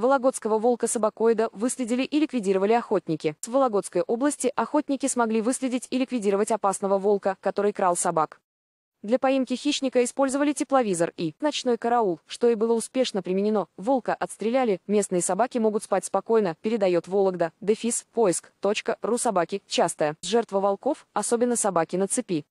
Вологодского волка-собакоида выследили и ликвидировали охотники. с Вологодской области охотники смогли выследить и ликвидировать опасного волка, который крал собак. Для поимки хищника использовали тепловизор и ночной караул, что и было успешно применено. Волка отстреляли, местные собаки могут спать спокойно, передает Вологда, дефис, поиск, точка, ру собаки, частая. Жертва волков, особенно собаки на цепи.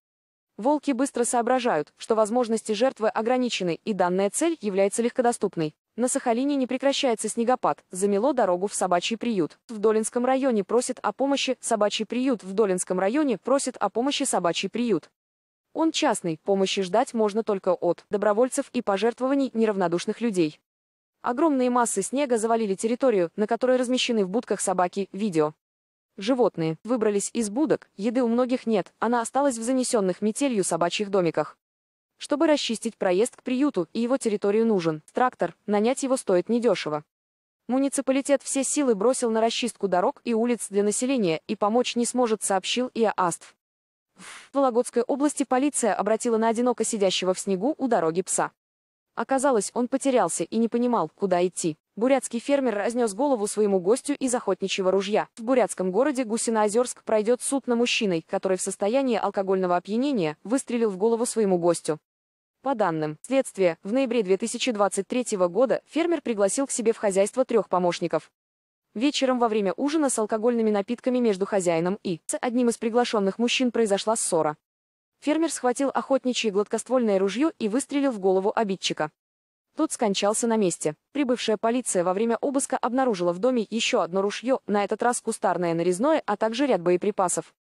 Волки быстро соображают, что возможности жертвы ограничены, и данная цель является легкодоступной. На Сахалине не прекращается снегопад, замело дорогу в собачий приют. В Долинском районе просит о помощи собачий приют. В Долинском районе просит о помощи собачий приют. Он частный, помощи ждать можно только от добровольцев и пожертвований неравнодушных людей. Огромные массы снега завалили территорию, на которой размещены в будках собаки, видео. Животные выбрались из будок, еды у многих нет, она осталась в занесенных метелью собачьих домиках. Чтобы расчистить проезд к приюту и его территорию нужен трактор, нанять его стоит недешево. Муниципалитет все силы бросил на расчистку дорог и улиц для населения и помочь не сможет, сообщил ИААСТФ. В Вологодской области полиция обратила на одиноко сидящего в снегу у дороги пса. Оказалось, он потерялся и не понимал, куда идти. Бурятский фермер разнес голову своему гостю из охотничьего ружья. В бурятском городе Гусиноозерск пройдет суд на мужчиной, который в состоянии алкогольного опьянения выстрелил в голову своему гостю. По данным следствия, в ноябре 2023 года фермер пригласил к себе в хозяйство трех помощников. Вечером во время ужина с алкогольными напитками между хозяином и с одним из приглашенных мужчин произошла ссора. Фермер схватил охотничье гладкоствольное ружье и выстрелил в голову обидчика. Тот скончался на месте. Прибывшая полиция во время обыска обнаружила в доме еще одно ружье, на этот раз кустарное нарезное, а также ряд боеприпасов.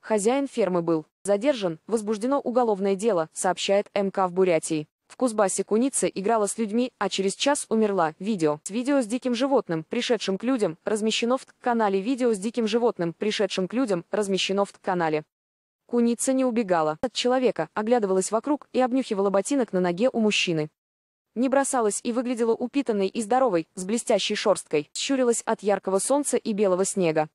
Хозяин фермы был задержан, возбуждено уголовное дело, сообщает МК в Бурятии. В Кузбассе куница играла с людьми, а через час умерла. Видео. видео с диким животным, пришедшим к людям, размещено в канале Видео с диким животным, пришедшим к людям, размещено в канале Куница не убегала от человека, оглядывалась вокруг и обнюхивала ботинок на ноге у мужчины не бросалась и выглядела упитанной и здоровой, с блестящей шерсткой, щурилась от яркого солнца и белого снега.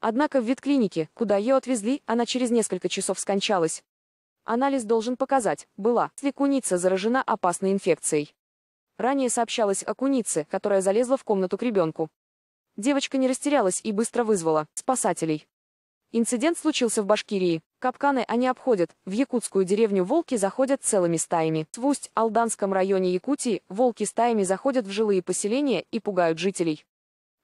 Однако в ветклинике, куда ее отвезли, она через несколько часов скончалась. Анализ должен показать, была ли куница заражена опасной инфекцией. Ранее сообщалось о кунице, которая залезла в комнату к ребенку. Девочка не растерялась и быстро вызвала спасателей. Инцидент случился в Башкирии. Капканы они обходят. В якутскую деревню волки заходят целыми стаями. В Усть-Алданском районе Якутии волки стаями заходят в жилые поселения и пугают жителей.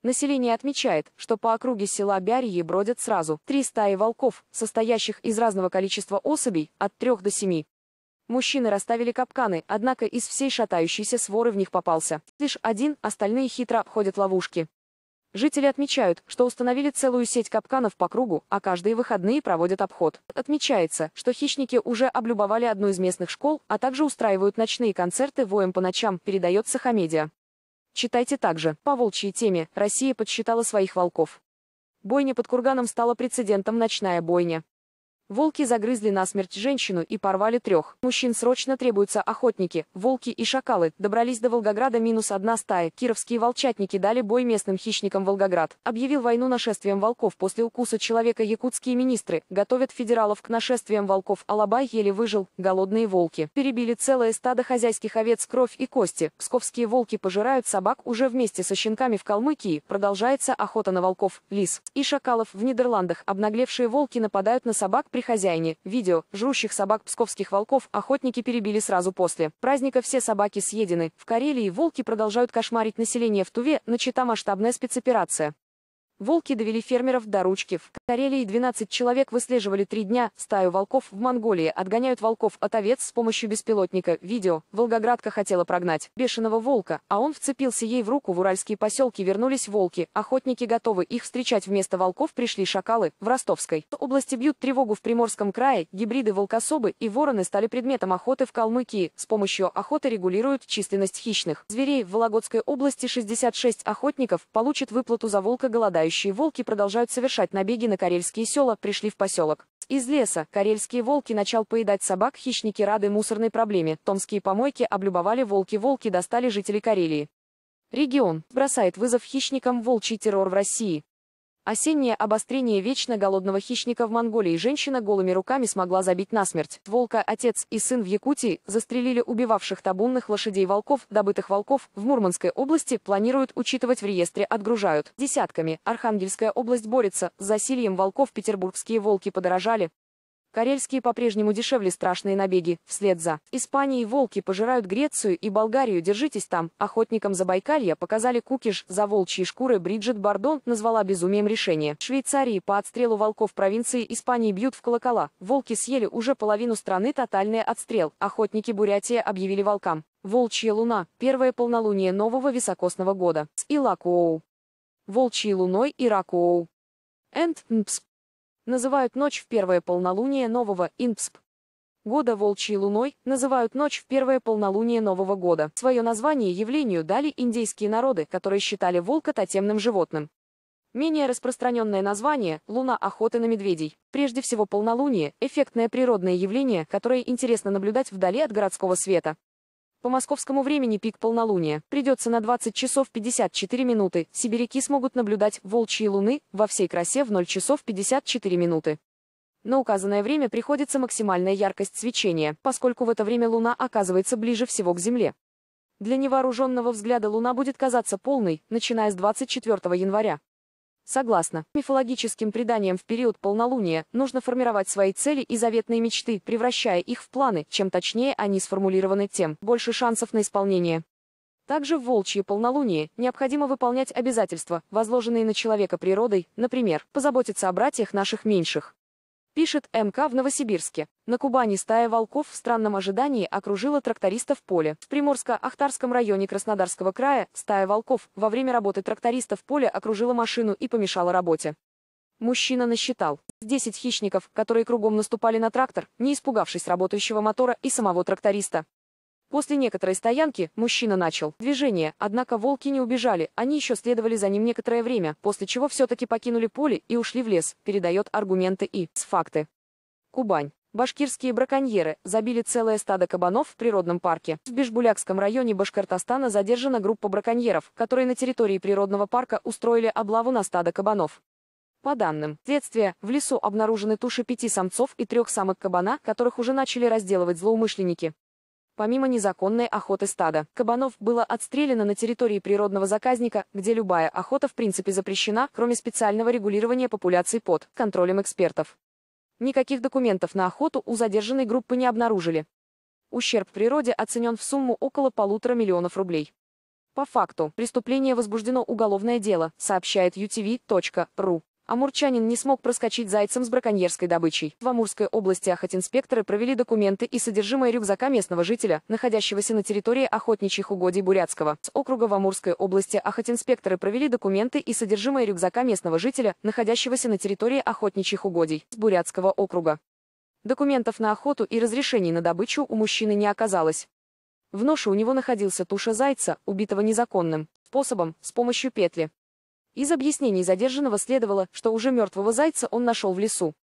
Население отмечает, что по округе села Бярьи бродят сразу три стаи волков, состоящих из разного количества особей, от трех до семи. Мужчины расставили капканы, однако из всей шатающейся своры в них попался. Лишь один, остальные хитро обходят ловушки. Жители отмечают, что установили целую сеть капканов по кругу, а каждые выходные проводят обход. Отмечается, что хищники уже облюбовали одну из местных школ, а также устраивают ночные концерты воем по ночам, передает Сахамедиа. Читайте также. По волчьей теме Россия подсчитала своих волков. Бойня под Курганом стала прецедентом ночная бойня. Волки загрызли насмерть женщину и порвали трех. Мужчин срочно требуются охотники. Волки и шакалы добрались до Волгограда минус одна стая. Кировские волчатники дали бой местным хищникам Волгоград. Объявил войну нашествием волков после укуса человека якутские министры. Готовят федералов к нашествиям волков. Алабай еле выжил. Голодные волки. Перебили целое стадо хозяйских овец кровь и кости. Псковские волки пожирают собак уже вместе со щенками в Калмыкии. Продолжается охота на волков, лис и шакалов в Нидерландах. Обнаглевшие волки нападают на собак при при хозяине. Видео. Жрущих собак псковских волков охотники перебили сразу после. Праздника все собаки съедены. В Карелии волки продолжают кошмарить население в Туве, начата масштабная спецоперация. Волки довели фермеров до ручки. В Карелии 12 человек выслеживали три дня. Стаю волков в Монголии отгоняют волков от овец с помощью беспилотника. Видео. Волгоградка хотела прогнать бешеного волка, а он вцепился ей в руку. В уральские поселки вернулись волки. Охотники готовы их встречать. Вместо волков пришли шакалы. В Ростовской области бьют тревогу в Приморском крае. Гибриды волкособы и вороны стали предметом охоты в Калмыкии. С помощью охоты регулируют численность хищных зверей. В Вологодской области 66 охотников получат выплату за волка голодающих Нападающие волки продолжают совершать набеги на карельские села, пришли в поселок. Из леса карельские волки начал поедать собак, хищники рады мусорной проблеме, томские помойки облюбовали волки-волки достали жителей Карелии. Регион бросает вызов хищникам волчий террор в России. Осеннее обострение вечно голодного хищника в Монголии женщина голыми руками смогла забить насмерть. Волка, отец и сын в Якутии застрелили убивавших табунных лошадей волков, добытых волков в Мурманской области планируют учитывать в реестре отгружают. Десятками. Архангельская область борется с засильем волков, петербургские волки подорожали. Карельские по-прежнему дешевле страшные набеги, вслед за. Испанией волки пожирают Грецию и Болгарию, держитесь там. Охотникам за Байкалья показали кукиш, за волчьи шкуры Бриджит Бардон назвала безумием решение. В Швейцарии по отстрелу волков провинции Испании бьют в колокола. Волки съели уже половину страны тотальный отстрел. Охотники Бурятия объявили волкам. Волчья луна – первое полнолуние нового високосного года. С Илакуоу. Волчьей луной Иракуоу. Энд, мпс называют ночь в первое полнолуние нового Инпсп. Года волчьей луной называют ночь в первое полнолуние нового года. Свое название явлению дали индейские народы, которые считали волка тотемным животным. Менее распространенное название – луна охоты на медведей. Прежде всего полнолуние – эффектное природное явление, которое интересно наблюдать вдали от городского света. По московскому времени пик полнолуния придется на 20 часов 54 минуты. Сибиряки смогут наблюдать волчьи луны во всей красе в 0 часов 54 минуты. На указанное время приходится максимальная яркость свечения, поскольку в это время Луна оказывается ближе всего к Земле. Для невооруженного взгляда Луна будет казаться полной, начиная с 24 января. Согласно мифологическим преданиям в период полнолуния нужно формировать свои цели и заветные мечты, превращая их в планы, чем точнее они сформулированы, тем больше шансов на исполнение. Также в волчье полнолуние необходимо выполнять обязательства, возложенные на человека природой, например, позаботиться о братьях наших меньших. Пишет МК в Новосибирске. На Кубани стая волков в странном ожидании окружила тракториста в поле. В Приморско-Ахтарском районе Краснодарского края стая волков во время работы тракториста в поле окружила машину и помешала работе. Мужчина насчитал 10 хищников, которые кругом наступали на трактор, не испугавшись работающего мотора и самого тракториста. После некоторой стоянки мужчина начал движение, однако волки не убежали, они еще следовали за ним некоторое время, после чего все-таки покинули поле и ушли в лес, передает аргументы и с факты. Кубань. Башкирские браконьеры забили целое стадо кабанов в природном парке. В Бишбулякском районе Башкортостана задержана группа браконьеров, которые на территории природного парка устроили облаву на стадо кабанов. По данным следствия, в лесу обнаружены туши пяти самцов и трех самок кабана, которых уже начали разделывать злоумышленники. Помимо незаконной охоты стада, кабанов было отстреляно на территории природного заказника, где любая охота в принципе запрещена, кроме специального регулирования популяций под контролем экспертов. Никаких документов на охоту у задержанной группы не обнаружили. Ущерб природе оценен в сумму около полутора миллионов рублей. По факту, преступление возбуждено уголовное дело, сообщает utv.ru. Амурчанин не смог проскочить зайцем с браконьерской добычей. В Амурской области охотинспекторы провели документы и содержимое рюкзака местного жителя, находящегося на территории охотничьих угодий Бурятского. С округа в Амурской области охотинспекторы провели документы и содержимое рюкзака местного жителя, находящегося на территории охотничьих угодий. С Бурятского округа. Документов на охоту и разрешений на добычу у мужчины не оказалось. В ноше у него находился туша зайца, убитого незаконным способом, с помощью петли. Из объяснений задержанного следовало, что уже мертвого зайца он нашел в лесу.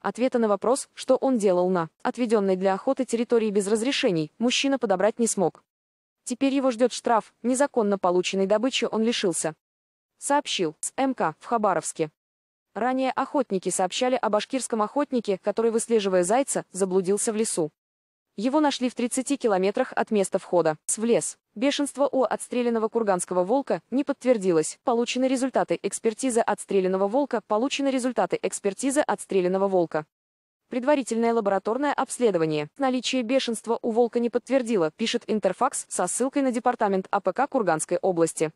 Ответа на вопрос, что он делал на отведенной для охоты территории без разрешений, мужчина подобрать не смог. Теперь его ждет штраф, незаконно полученной добычи он лишился. Сообщил с МК в Хабаровске. Ранее охотники сообщали о башкирском охотнике, который, выслеживая зайца, заблудился в лесу. Его нашли в 30 километрах от места входа, с в лес. Бешенство у отстрелянного курганского волка не подтвердилось. Получены результаты экспертизы отстрелянного волка. Получены результаты экспертизы отстрелянного волка. Предварительное лабораторное обследование. Наличие бешенства у волка не подтвердило, пишет Интерфакс со ссылкой на департамент АПК Курганской области.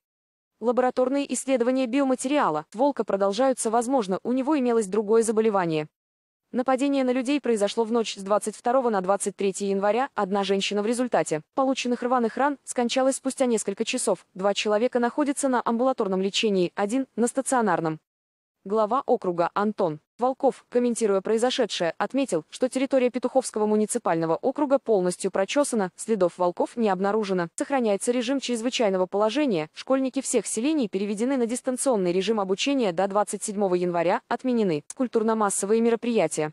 Лабораторные исследования биоматериала волка продолжаются, возможно, у него имелось другое заболевание. Нападение на людей произошло в ночь с 22 на 23 января. Одна женщина в результате полученных рваных ран скончалась спустя несколько часов. Два человека находятся на амбулаторном лечении, один – на стационарном. Глава округа Антон Волков, комментируя произошедшее, отметил, что территория Петуховского муниципального округа полностью прочесана, следов волков не обнаружено. Сохраняется режим чрезвычайного положения, школьники всех селений переведены на дистанционный режим обучения до 27 января, отменены культурно-массовые мероприятия.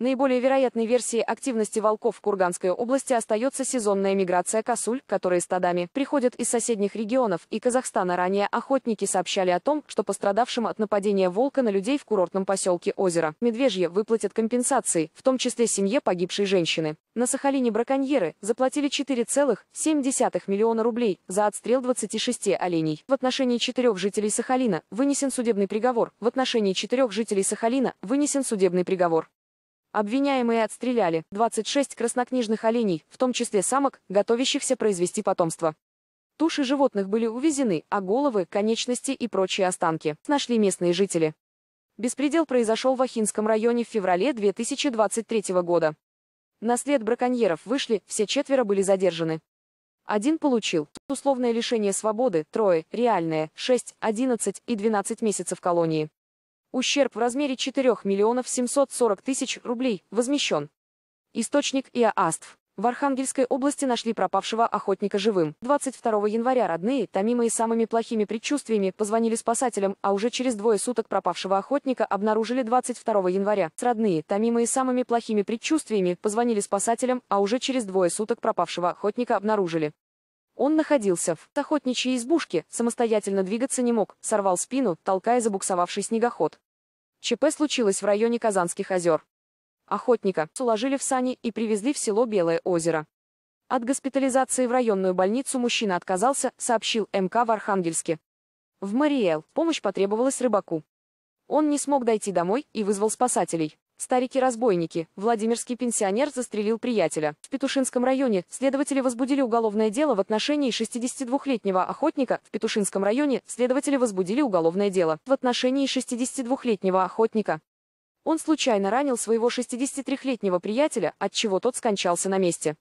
Наиболее вероятной версией активности волков в Курганской области остается сезонная миграция косуль, которые стадами приходят из соседних регионов и Казахстана. Ранее охотники сообщали о том, что пострадавшим от нападения волка на людей в курортном поселке Озеро Медвежье выплатят компенсации, в том числе семье погибшей женщины. На Сахалине браконьеры заплатили 4,7 миллиона рублей за отстрел 26 оленей. В отношении четырех жителей Сахалина вынесен судебный приговор. В отношении четырех жителей Сахалина вынесен судебный приговор. Обвиняемые отстреляли 26 краснокнижных оленей, в том числе самок, готовящихся произвести потомство. Туши животных были увезены, а головы, конечности и прочие останки нашли местные жители. Беспредел произошел в Ахинском районе в феврале 2023 года. На след браконьеров вышли, все четверо были задержаны. Один получил условное лишение свободы, трое – реальное, 6, 11 и 12 месяцев колонии. Ущерб в размере 4 миллионов 740 тысяч рублей возмещен. Источник ИА АСТФ. В Архангельской области нашли пропавшего охотника живым. 22 января родные, томимые самыми плохими предчувствиями, позвонили спасателям, а уже через двое суток пропавшего охотника обнаружили 22 января. С родные, томимые самыми плохими предчувствиями, позвонили спасателям, а уже через двое суток пропавшего охотника обнаружили. Он находился в охотничьей избушке, самостоятельно двигаться не мог, сорвал спину, толкая забуксовавший снегоход. ЧП случилось в районе Казанских озер. Охотника уложили в сани и привезли в село Белое озеро. От госпитализации в районную больницу мужчина отказался, сообщил МК в Архангельске. В Мариэл помощь потребовалась рыбаку. Он не смог дойти домой и вызвал спасателей. Старики-разбойники. Владимирский пенсионер застрелил приятеля. В Петушинском районе следователи возбудили уголовное дело в отношении 62-летнего охотника. В Петушинском районе следователи возбудили уголовное дело в отношении 62-летнего охотника. Он случайно ранил своего 63-летнего приятеля, от чего тот скончался на месте.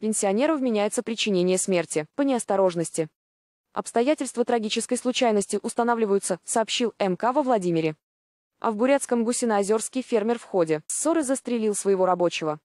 Пенсионеру вменяется причинение смерти по неосторожности. Обстоятельства трагической случайности устанавливаются, сообщил МК во Владимире. А в бурятском Гусиноозерске фермер в ходе ссоры застрелил своего рабочего.